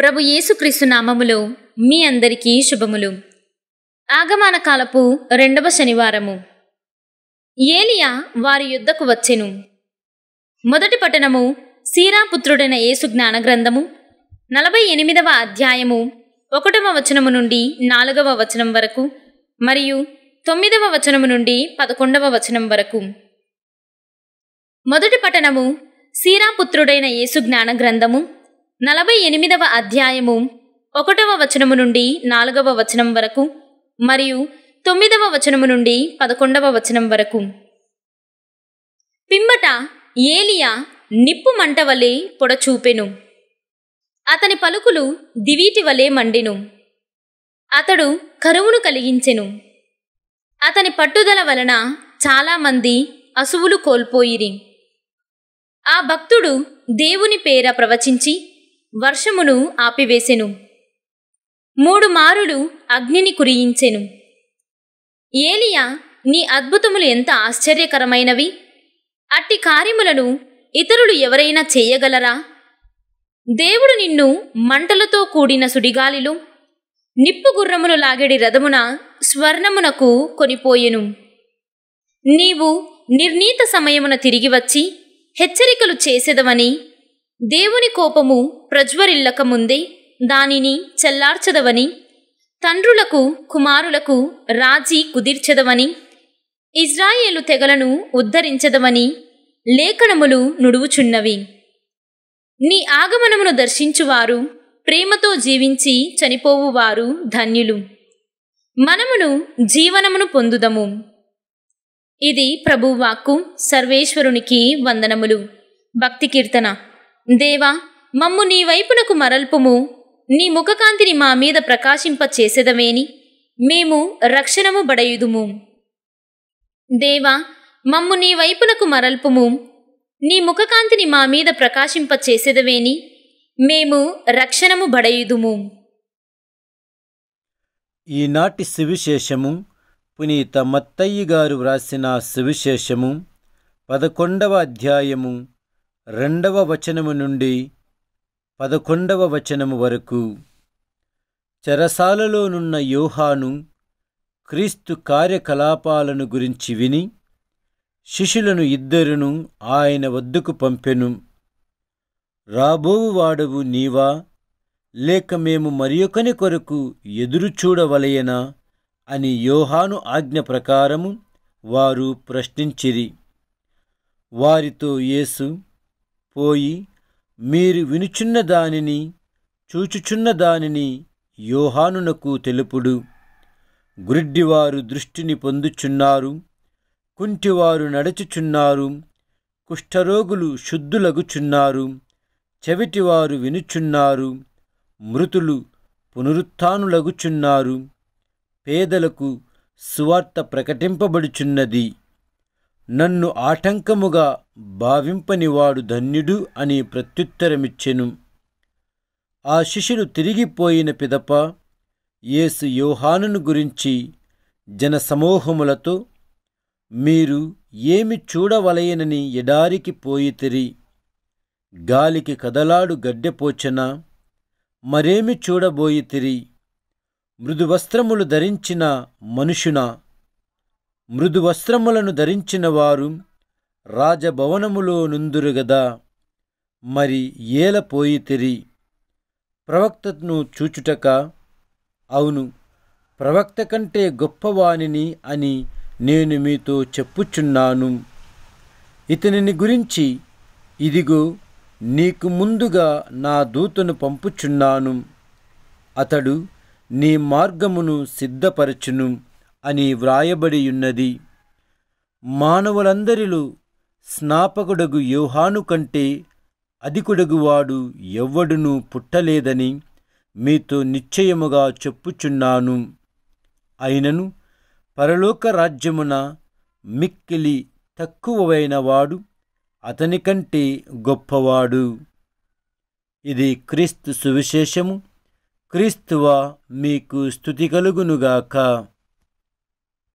ప్రభు యేసుక్రీస్తు నామములో మీ అందరికీ శుభములు ఆగమాన కాలపు రెండవ శనివారము ఏలియా వారి యుద్ధకు వచ్చెను మొదటి పట్టణము సీరాపుత్రుడైన యేసు జ్ఞానగ్రంథము నలభై ఎనిమిదవ అధ్యాయము ఒకటవ వచనము నుండి నాలుగవ వచనం వరకు మరియు తొమ్మిదవ వచనము నుండి పదకొండవ వచనం వరకు మొదటి పట్టణము సీరాపుత్రుడైన యేసు జ్ఞాన గ్రంథము నలభై ఎనిమిదవ అధ్యాయము ఒకటవ వచనము నుండి నాలుగవ వచనం వరకు మరియు తొమ్మిదవ వచనము నుండి పదకొండవ వచనం వరకు పిమ్మట ఏలియా నిప్పు మంట వలె పొడచూపెను అతని పలుకులు దివీటి వలె మండెను అతడు కరువును కలిగించెను అతని పట్టుదల వలన చాలామంది అసువులు కోల్పోయిరి ఆ భక్తుడు దేవుని పేర ప్రవచించి వర్షమును ఆపివేసెను మూడు మారులు అగ్నిని కురియించెను ఏలియా నీ అద్భుతములు ఎంత ఆశ్చర్యకరమైనవి అట్టి కార్యములను ఇతరులు ఎవరైనా చేయగలరా దేవుడు నిన్ను మంటలతో కూడిన సుడిగాలిలో నిప్పు గుర్రములు లాగేడి రథమున స్వర్ణమునకు కొనిపోయెను నీవు నిర్ణీత సమయమున తిరిగి వచ్చి హెచ్చరికలు చేసేదవని దేవుని కోపము ప్రజ్వరిల్లక ముందే దానిని చల్లార్చదవని తండ్రులకు కుమారులకు రాజీ కుదిర్చదవని ఇజ్రాయేలు తెగలను ఉద్ధరించదవని లేఖనములు నుడువుచున్నవి నీ ఆగమనమును దర్శించువారు ప్రేమతో జీవించి చనిపోవువారు ధన్యులు మనమును జీవనమును పొందుదము ఇది ప్రభువాక్కు సర్వేశ్వరునికి వందనములు భక్తి కీర్తన దేవా మమ్ము నీ వైపునకు మరల్పుము నీ ముఖకాంతిని మా మీద ప్రకాశింప చేసేదవేని మేము రక్షణము బడయుదుము దేవా మమ్ము నీ వైపునకు మరల్పుము నీ ముఖకాంతిని మా మీద ప్రకాశింప చేసేదవేని మేము రక్షణము బడయుదుము ఈనాటి సువిశేషము పునీత మత్తయ్య గారు వ్రాసిన సువిశేషము పదకొండవ అధ్యాయము రెండవ వచనము నుండి పదకొండవ వచనము వరకు చెరసాలలోనున్న యోహాను క్రీస్తు కార్యకలాపాలను గురించి విని శిష్యులను ఇద్దరును ఆయన వద్దకు పంపెను రాబోవు వాడవు నీవా లేక మేము మరియొకని కొరకు ఎదురు చూడవలయనా అని యోహాను ఆజ్ఞ ప్రకారము వారు ప్రశ్నించిరి వారితో యేసు పోయి మీరు వినుచున్న దానిని చూచుచున్న దానిని యోహానునకు తెలుపుడు గురిడ్డివారు దృష్టిని పొందుచున్నారు కుంటివారు నడుచుచున్నారు కుష్ఠరోగులు శుద్ధులగుచున్నారు చెవిటివారు వినుచున్నారు మృతులు పునరుత్నులగుచున్నారు పేదలకు సువార్త ప్రకటింపబడుచున్నది నన్ను ఆటంకముగా భావింపనివాడు ధన్యుడు అని ప్రత్యుత్తరమిచ్చెను ఆ శిష్యుడు తిరిగిపోయిన పిదప యేసు యోహానును గురించి జనసమూహములతో మీరు ఏమి చూడవలయనని ఎడారికి పోయితిరి గాలికి కదలాడు గడ్డెపోచన మరేమి చూడబోయితిరి మృదువస్త్రములు ధరించిన మనుషునా మృదువస్త్రములను ధరించినవారు రాజభవనములో నుందురుగదా మరి ఏలపోయితిరి తెరి ప్రవక్తను చూచుటక అవును ప్రవక్త కంటే గొప్పవాణిని అని నేను మీతో చెప్పుచున్నాను ఇతనిని గురించి ఇదిగో నీకు ముందుగా నా దూతను పంపుచున్నాను అతడు నీ మార్గమును సిద్ధపరచును అని వ్రాయబడియున్నది మానవులందరిలో స్నాపకుడగు యోహాను కంటే అధికుడగువాడు ఎవ్వడునూ పుట్టలేదని మీతో నిశ్చయముగా చెప్పుచున్నాను అయినను పరలోక రాజ్యమున మిక్కిలి తక్కువైన వాడు అతనికంటే గొప్పవాడు ఇది క్రీస్తు సువిశేషము క్రీస్తువా మీకు స్థుతి కలుగునుగాక